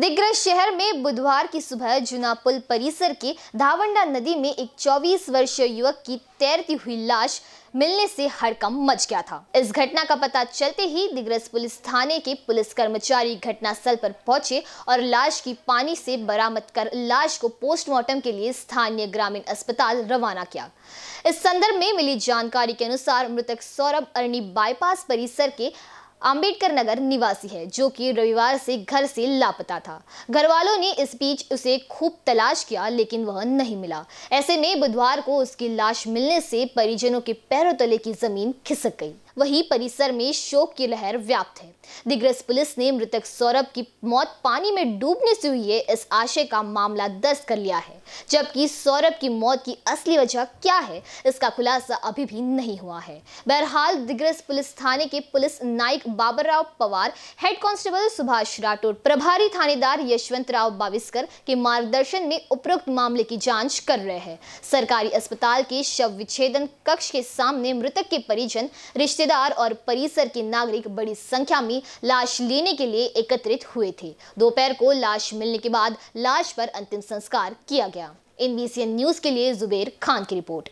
दिग्रज शहर में बुधवार की सुबह जुना पुल परिसर के धावंडा नदी में एक 24 वर्षीय युवक की तैरती हुई लाश मिलने से हड़कम मच गया था इस घटना का पता चलते ही दिग्रस पुलिस थाने के पुलिस कर्मचारी घटनास्थल पर पहुंचे और लाश की पानी से बरामद कर लाश को पोस्टमार्टम के लिए स्थानीय ग्रामीण अस्पताल रवाना किया इस संदर्भ में मिली जानकारी के अनुसार मृतक सौरभ अरणी बाईपास परिसर के अंबेडकर नगर निवासी है जो कि रविवार से घर से लापता था घर वालों ने इस बीच उसे खूब तलाश किया लेकिन वह नहीं मिला ऐसे में बुधवार को उसकी लाश मिलने से परिजनों के पैरों तले की जमीन खिसक गई वहीं परिसर में शोक की लहर व्याप्त है दिग्रस पुलिस ने मृतक सौरभ की मौत पानी में डूबने से हुई है इस आशय का मामला दर्ज कर लिया है जबकि सौरभ की मौत की असली वजह क्या है इसका खुलासा अभी भी नहीं हुआ है बहरहाल दिग्रस पुलिस थाने के police Naik Babar Rao Pawar head constable Subhash Rathore प्रभारी थानेदार यशवंत राव बाविस्कर के मार्गदर्शन में उपरोक्त मामले की जांच कर रहे हैं सरकारी अस्पताल के शव विच्छेदन कक्ष के सामने मृतक के परिजन रिश्ते ठेकेदार और परिसर के नागरिक बड़ी संख्या में लाश लेने के लिए एकत्रित हुए थे दोपहर को लाश मिलने के बाद लाश पर अंतिम संस्कार किया गया एनबीसी न्यूज के लिए जुबेर खान की रिपोर्ट